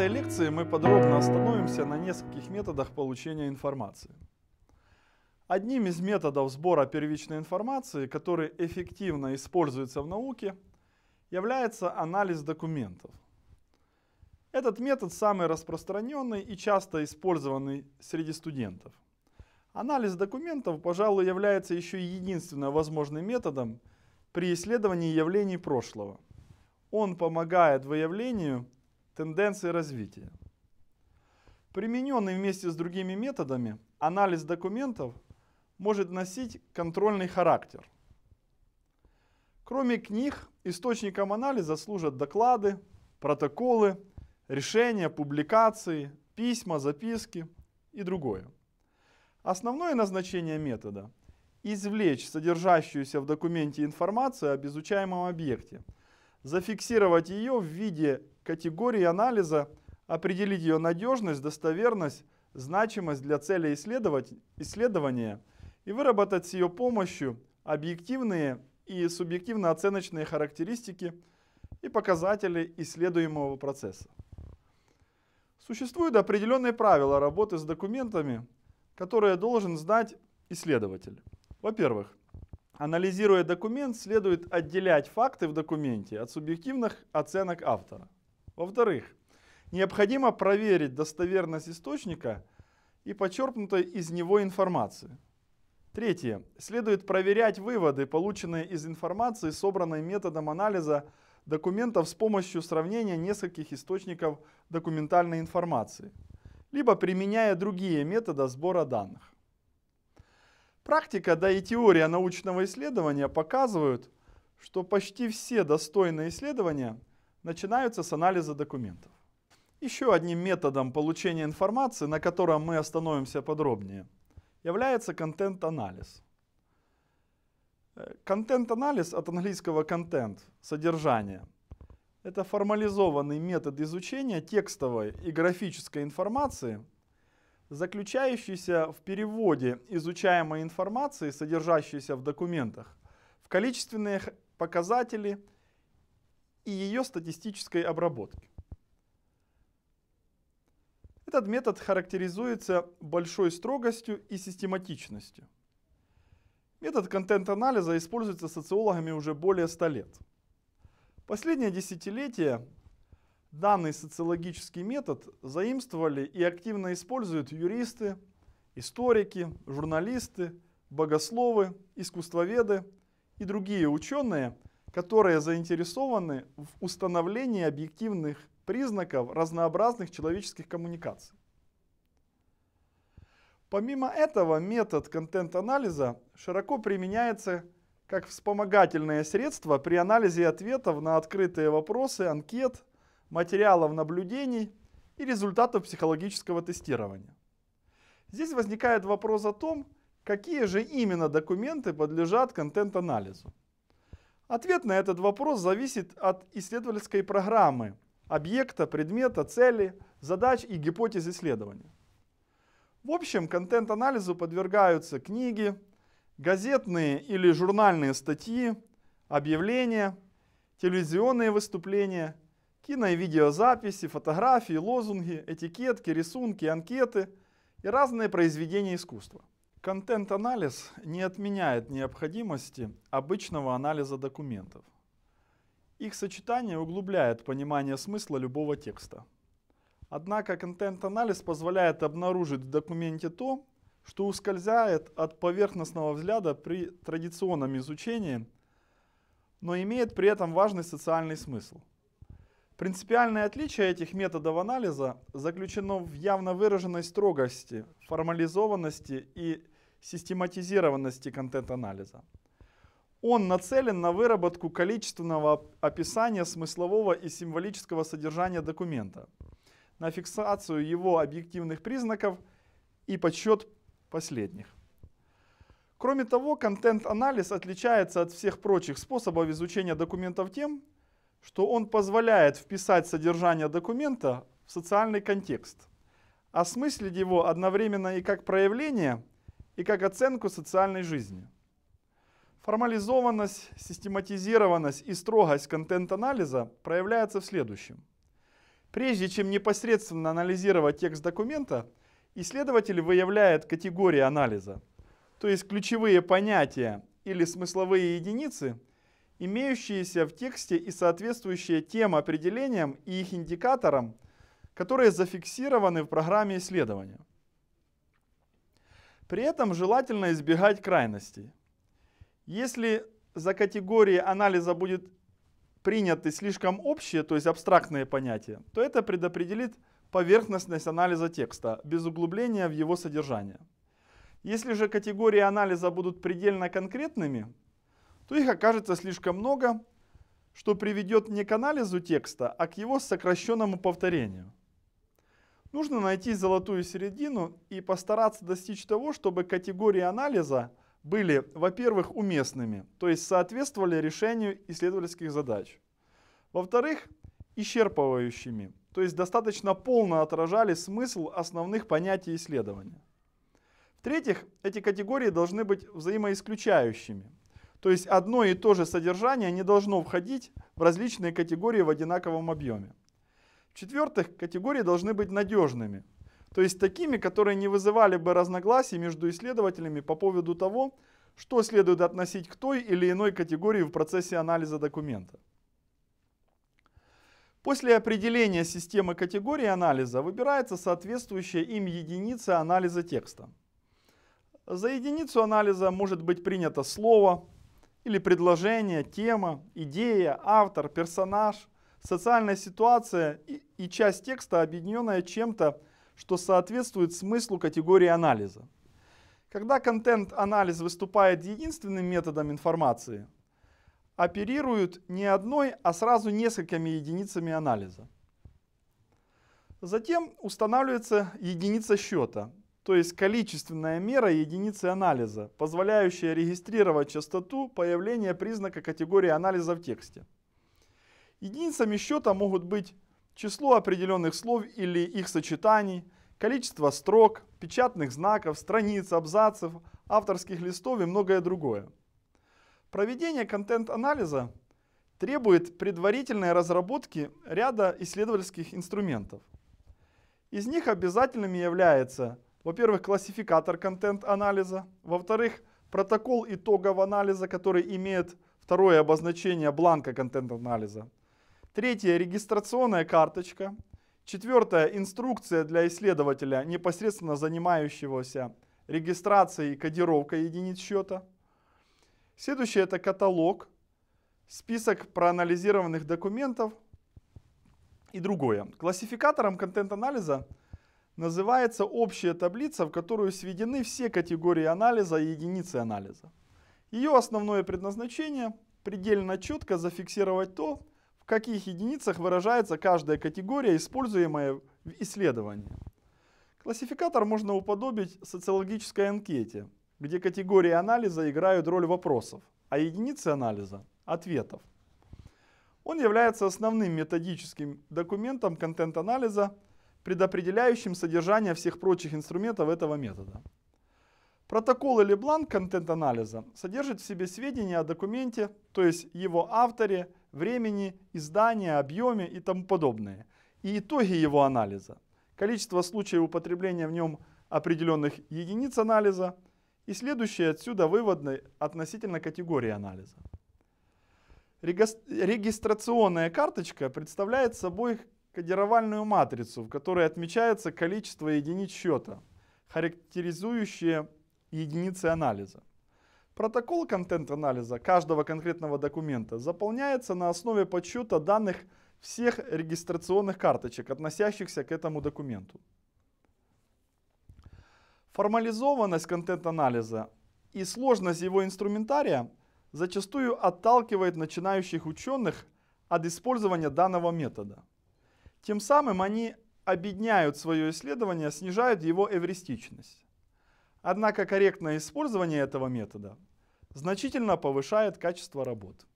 этой лекции мы подробно остановимся на нескольких методах получения информации. Одним из методов сбора первичной информации, который эффективно используется в науке, является анализ документов. Этот метод самый распространенный и часто использованный среди студентов. Анализ документов, пожалуй, является еще и единственно возможным методом при исследовании явлений прошлого. Он помогает выявлению тенденции развития. Примененный вместе с другими методами анализ документов может носить контрольный характер. Кроме книг, источником анализа служат доклады, протоколы, решения, публикации, письма, записки и другое. Основное назначение метода – извлечь содержащуюся в документе информацию об изучаемом объекте – зафиксировать ее в виде категории анализа, определить ее надежность, достоверность, значимость для цели исследования и выработать с ее помощью объективные и субъективно-оценочные характеристики и показатели исследуемого процесса. Существуют определенные правила работы с документами, которые должен знать исследователь. Во-первых, Анализируя документ, следует отделять факты в документе от субъективных оценок автора. Во-вторых, необходимо проверить достоверность источника и почерпнутой из него информации. Третье. Следует проверять выводы, полученные из информации, собранной методом анализа документов с помощью сравнения нескольких источников документальной информации, либо применяя другие методы сбора данных. Практика, да и теория научного исследования показывают, что почти все достойные исследования начинаются с анализа документов. Еще одним методом получения информации, на котором мы остановимся подробнее, является контент-анализ. Э, контент-анализ от английского «контент» – содержание. Это формализованный метод изучения текстовой и графической информации – заключающийся в переводе изучаемой информации, содержащейся в документах, в количественные показатели и ее статистической обработке. Этот метод характеризуется большой строгостью и систематичностью. Метод контент-анализа используется социологами уже более 100 лет. Последнее десятилетие Данный социологический метод заимствовали и активно используют юристы, историки, журналисты, богословы, искусствоведы и другие ученые, которые заинтересованы в установлении объективных признаков разнообразных человеческих коммуникаций. Помимо этого, метод контент-анализа широко применяется как вспомогательное средство при анализе ответов на открытые вопросы, анкет, материалов наблюдений и результатов психологического тестирования. Здесь возникает вопрос о том, какие же именно документы подлежат контент-анализу. Ответ на этот вопрос зависит от исследовательской программы, объекта, предмета, цели, задач и гипотез исследования. В общем, контент-анализу подвергаются книги, газетные или журнальные статьи, объявления, телевизионные выступления – кино- и видеозаписи, фотографии, лозунги, этикетки, рисунки, анкеты и разные произведения искусства. Контент-анализ не отменяет необходимости обычного анализа документов. Их сочетание углубляет понимание смысла любого текста. Однако контент-анализ позволяет обнаружить в документе то, что ускользает от поверхностного взгляда при традиционном изучении, но имеет при этом важный социальный смысл – Принципиальное отличие этих методов анализа заключено в явно выраженной строгости, формализованности и систематизированности контент-анализа. Он нацелен на выработку количественного описания смыслового и символического содержания документа, на фиксацию его объективных признаков и подсчет последних. Кроме того, контент-анализ отличается от всех прочих способов изучения документов тем, что он позволяет вписать содержание документа в социальный контекст, осмыслить его одновременно и как проявление, и как оценку социальной жизни. Формализованность, систематизированность и строгость контент-анализа проявляется в следующем. Прежде чем непосредственно анализировать текст документа, исследователь выявляет категории анализа, то есть ключевые понятия или смысловые единицы – имеющиеся в тексте и соответствующие тем определениям и их индикаторам, которые зафиксированы в программе исследования. При этом желательно избегать крайностей. Если за категории анализа будет приняты слишком общие, то есть абстрактные понятия, то это предопределит поверхностность анализа текста, без углубления в его содержание. Если же категории анализа будут предельно конкретными, то их окажется слишком много, что приведет не к анализу текста, а к его сокращенному повторению. Нужно найти золотую середину и постараться достичь того, чтобы категории анализа были, во-первых, уместными, то есть соответствовали решению исследовательских задач. Во-вторых, исчерпывающими, то есть достаточно полно отражали смысл основных понятий исследования. В-третьих, эти категории должны быть взаимоисключающими, то есть одно и то же содержание не должно входить в различные категории в одинаковом объеме. В-четвертых, категории должны быть надежными, то есть такими, которые не вызывали бы разногласий между исследователями по поводу того, что следует относить к той или иной категории в процессе анализа документа. После определения системы категории анализа выбирается соответствующая им единица анализа текста. За единицу анализа может быть принято слово, или предложение, тема, идея, автор, персонаж, социальная ситуация и, и часть текста, объединенная чем-то, что соответствует смыслу категории анализа. Когда контент-анализ выступает единственным методом информации, оперируют не одной, а сразу несколькими единицами анализа. Затем устанавливается единица счета, то есть количественная мера единицы анализа, позволяющая регистрировать частоту появления признака категории анализа в тексте. Единицами счета могут быть число определенных слов или их сочетаний, количество строк, печатных знаков, страниц, абзацев, авторских листов и многое другое. Проведение контент-анализа требует предварительной разработки ряда исследовательских инструментов. Из них обязательными является во-первых, классификатор контент-анализа, во-вторых, протокол итогового анализа, который имеет второе обозначение бланка контент-анализа, третье – регистрационная карточка, четвертое – инструкция для исследователя, непосредственно занимающегося регистрацией и кодировкой единиц счета, следующее – это каталог, список проанализированных документов и другое. Классификатором контент-анализа – называется общая таблица, в которую сведены все категории анализа и единицы анализа. Ее основное предназначение – предельно четко зафиксировать то, в каких единицах выражается каждая категория, используемая в исследовании. Классификатор можно уподобить социологической анкете, где категории анализа играют роль вопросов, а единицы анализа – ответов. Он является основным методическим документом контент-анализа – предопределяющим содержание всех прочих инструментов этого метода. Протокол или бланк контент-анализа содержит в себе сведения о документе, то есть его авторе, времени, издании, объеме и тому подобное, и итоги его анализа, количество случаев употребления в нем определенных единиц анализа и следующие отсюда выводы относительно категории анализа. Регистрационная карточка представляет собой кодировальную матрицу, в которой отмечается количество единиц счета, характеризующие единицы анализа. Протокол контент-анализа каждого конкретного документа заполняется на основе подсчета данных всех регистрационных карточек, относящихся к этому документу. Формализованность контент-анализа и сложность его инструментария зачастую отталкивает начинающих ученых от использования данного метода. Тем самым они обедняют свое исследование, снижают его эвристичность. Однако корректное использование этого метода значительно повышает качество работы.